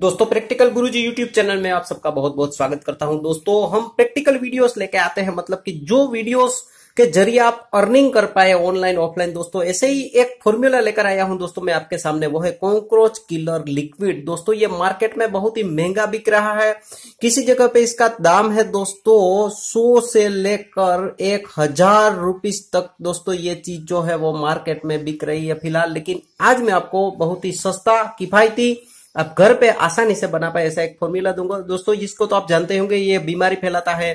दोस्तों प्रैक्टिकल गुरुजी YouTube channel में आप सबका बहुत बहुत स्वागत करता हूं दोस्तों हम प्रैक्टिकल वीडियोस लेके आते हैं मतलब कि जो वीडियोस के जरिए आप अर्निंग कर पाए ऑनलाइन ऑफलाइन दोस्तों ऐसे ही एक फॉर्मूला लेकर आया हूं दोस्तों मैं आपके सामने वो है कॉन्क्रोच किलर लिक्विड दोस्तों ये मार्केट में बहुत ही महंगा बिक रहा है किसी जगह पे इसका दाम है दोस्तों सौ से लेकर एक हजार रुपीज तक दोस्तों ये चीज जो है वो मार्केट में बिक रही है फिलहाल लेकिन आज मैं आपको बहुत ही सस्ता किफायती आप घर पे आसानी से बना पाए ऐसा एक फॉर्मूला दूंगा दोस्तों इसको तो आप जानते होंगे ये बीमारी फैलाता है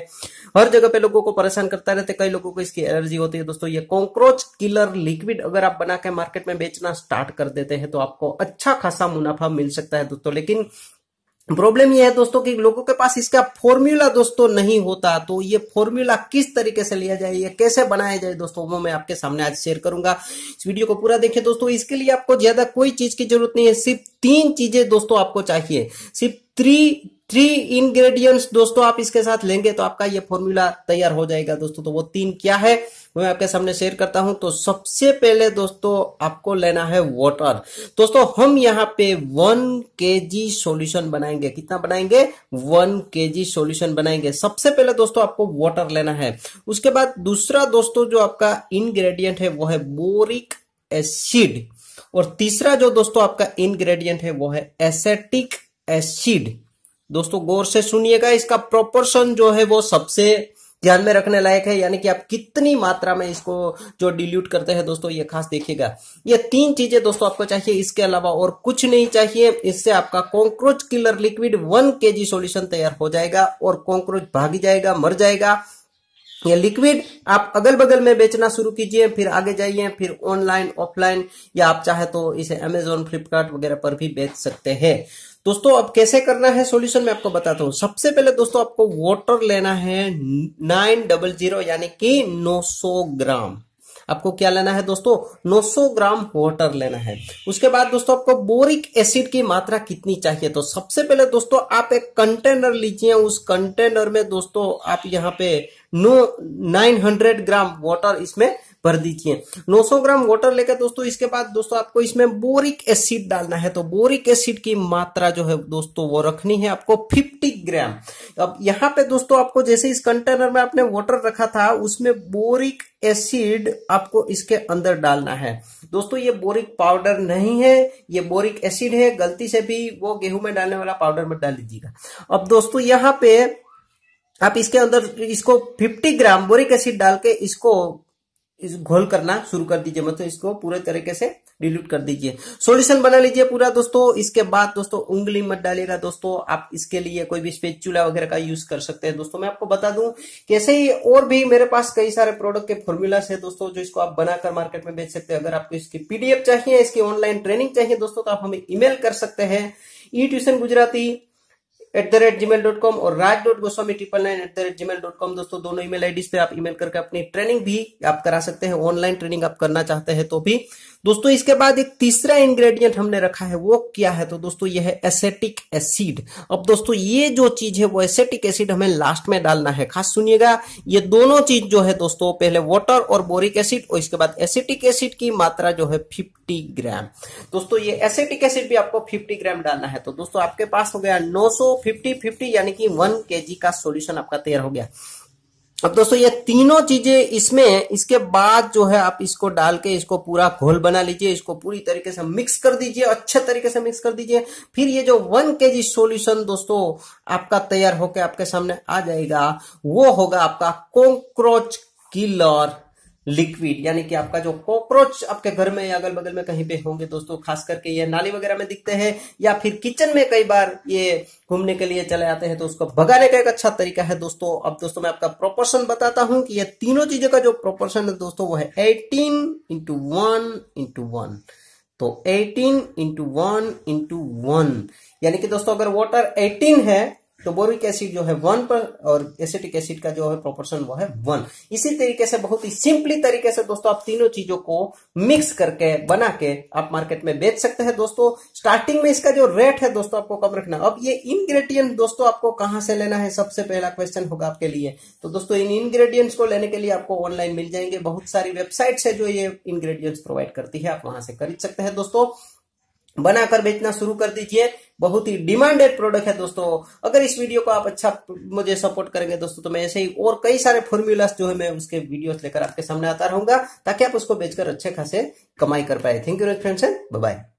हर जगह पे लोगों को परेशान करता रहते कई लोगों को इसकी एलर्जी होती है दोस्तों ये कॉकरोच किलर लिक्विड अगर आप बना के मार्केट में बेचना स्टार्ट कर देते हैं तो आपको अच्छा खासा मुनाफा मिल सकता है दोस्तों लेकिन प्रॉब्लम यह है दोस्तों कि लोगों के पास इसका फॉर्मूला दोस्तों नहीं होता तो ये फॉर्मूला किस तरीके से लिया जाए ये कैसे बनाया जाए दोस्तों वो मैं आपके सामने आज शेयर करूंगा इस वीडियो को पूरा देखें दोस्तों इसके लिए आपको ज्यादा कोई चीज की जरूरत नहीं है सिर्फ तीन चीजें दोस्तों आपको चाहिए सिर्फ थ्री थ्री इंग्रेडिएंट्स दोस्तों आप इसके साथ लेंगे तो आपका ये फॉर्मूला तैयार हो जाएगा दोस्तों तो वो तीन क्या है वो मैं आपके सामने शेयर करता हूं तो सबसे पहले दोस्तों आपको लेना है वाटर दोस्तों हम यहाँ पे वन के जी सोल्यूशन बनाएंगे कितना बनाएंगे वन के जी सोल्यूशन बनाएंगे सबसे पहले दोस्तों आपको वॉटर लेना है उसके बाद दूसरा दोस्तों जो आपका इनग्रेडियंट है वो है बोरिक एसिड और तीसरा जो दोस्तों आपका इनग्रेडियंट है वो है एसेटिक एसिड दोस्तों गौर से सुनिएगा इसका प्रोपोर्शन जो है वो सबसे ध्यान में रखने लायक है यानी कि आप कितनी मात्रा में इसको जो डिल्यूट करते हैं दोस्तों ये खास देखिएगा ये तीन चीजें दोस्तों आपको चाहिए इसके अलावा और कुछ नहीं चाहिए इससे आपका कॉन्क्रोच किलर लिक्विड वन के जी सोल्यूशन तैयार हो जाएगा और कॉन्क्रोच भागी जाएगा मर जाएगा ये लिक्विड आप अगल बगल में बेचना शुरू कीजिए फिर आगे जाइए फिर ऑनलाइन ऑफलाइन या आप चाहे तो इसे अमेजोन फ्लिपकार्ट वगैरह पर भी बेच सकते हैं दोस्तों अब कैसे करना है सॉल्यूशन मैं आपको बताता हूं सबसे पहले दोस्तों आपको वाटर लेना है नाइन डबल जीरो यानी कि 900 ग्राम आपको क्या लेना है दोस्तों 900 ग्राम वाटर लेना है उसके बाद दोस्तों आपको बोरिक एसिड की मात्रा कितनी चाहिए तो सबसे पहले दोस्तों आप एक कंटेनर लीजिए उस कंटेनर में दोस्तों आप यहाँ पे नो 900 ग्राम वाटर इसमें भर दीजिए 900 ग्राम वाटर लेकर दोस्तों इसके बाद दोस्तों आपको इसमें बोरिक एसिड डालना है तो बोरिक एसिड की मात्रा जो है दोस्तों वो रखनी है आपको फिफ्टी ग्राम अब यहाँ पे दोस्तों आपको जैसे इस कंटेनर में आपने वाटर रखा था उसमें बोरिक एसिड आपको इसके अंदर डालना है दोस्तों ये बोरिक पाउडर नहीं है ये बोरिक एसिड है गलती से भी वो गेहूं में डालने वाला पाउडर में डाल दीजिएगा अब दोस्तों यहाँ पे आप इसके अंदर इसको 50 ग्राम बोरिक एसिड डाल के इसको घोल करना शुरू कर दीजिए मतलब इसको पूरे तरीके से डिलीट कर दीजिए सॉल्यूशन बना लीजिए पूरा दोस्तों इसके बाद दोस्तों उंगली मत डालिएगा दोस्तों आप इसके लिए कोई भी स्पेचुला वगैरह का यूज कर सकते हैं दोस्तों मैं आपको बता दूं कैसे ही और भी मेरे पास कई सारे प्रोडक्ट के फॉर्मूलास है दोस्तों जो इसको आप बनाकर मार्केट में बेच सकते हैं अगर आपको इसकी पीडीएफ चाहिए इसकी ऑनलाइन ट्रेनिंग चाहिए दोस्तों तो आप हमें ईमेल कर सकते हैं e tuition Gujarati at the rate Gmail dot com और Raj dot Goswami triple nine at the rate Gmail dot com दोस्तों दोनों ईमेल आईडी पे आप ईमेल करके अपनी ट्रेनिंग भी आप करा सकते हैं ऑनलाइन ट्रेनिंग आप करना चाहते हैं तो भी दोस्तों इसके बाद एक तीसरा इंग्रेडिएंट हमने रखा है वो क्या है तो दोस्तों ये है एसेटिक एसिड अब दोस्तों ये जो चीज है वो एसेटिक एसिड हमें लास्ट में डालना है खास सुनिएगा ये दोनों चीज जो है दोस्तों पहले वाटर और बोरिक एसिड और इसके बाद एसिटिक एसिड की मात्रा जो है फिफ्टी ग्राम दोस्तों ये एसेटिक एसिड भी आपको फिफ्टी ग्राम डालना है तो दोस्तों आपके पास हो गया नौ सौ फिफ्टी फिफ्टी यानी कि वन के का सोल्यूशन आपका तैयार हो गया अब दोस्तों ये तीनों चीजें इसमें इसके बाद जो है आप इसको डाल के इसको पूरा घोल बना लीजिए इसको पूरी तरीके से मिक्स कर दीजिए अच्छे तरीके से मिक्स कर दीजिए फिर ये जो वन के जी सोल्यूशन दोस्तों आपका तैयार होकर आपके सामने आ जाएगा वो होगा आपका कॉकरोच किलर लिक्विड यानी कि आपका जो कॉकरोच आपके घर में या अगल बगल में कहीं पे होंगे दोस्तों खास करके ये नाली वगैरह में दिखते हैं या फिर किचन में कई बार ये घूमने के लिए चले आते हैं तो उसको भगाने का एक अच्छा तरीका है दोस्तों अब दोस्तों मैं आपका प्रोपोर्शन बताता हूं कि ये तीनों चीजों का जो प्रोपोर्शन है दोस्तों वो है eighteen into one into one तो eighteen into one into one यानी कि दोस्तों अगर वॉटर एटीन है तो बोरिक एसिड जो है वन पर और एसिटिक एसिड का जो है प्रोपोर्शन वो है वन इसी तरीके से बहुत ही सिंपली तरीके से दोस्तों आप तीनों चीजों को मिक्स करके बना के आप मार्केट में बेच सकते हैं दोस्तों स्टार्टिंग में इसका जो रेट है दोस्तों आपको कम रखना अब ये इंग्रेडिएंट दोस्तों आपको कहां से लेना है सबसे पहला क्वेश्चन होगा आपके लिए तो दोस्तों इन इनग्रेडियंट्स को लेने के लिए आपको ऑनलाइन मिल जाएंगे बहुत सारी वेबसाइट्स है जो ये इनग्रेडियंट्स प्रोवाइड करती है आप वहां से खरीद सकते हैं दोस्तों बनाकर बेचना शुरू कर दीजिए बहुत ही डिमांडेड प्रोडक्ट है दोस्तों अगर इस वीडियो को आप अच्छा मुझे सपोर्ट करेंगे दोस्तों तो मैं ऐसे ही और कई सारे फॉर्मूलास जो है मैं उसके वीडियोस लेकर आपके सामने आता रहूंगा ताकि आप उसको बेचकर अच्छे खासे कमाई कर पाए thank you friends and bye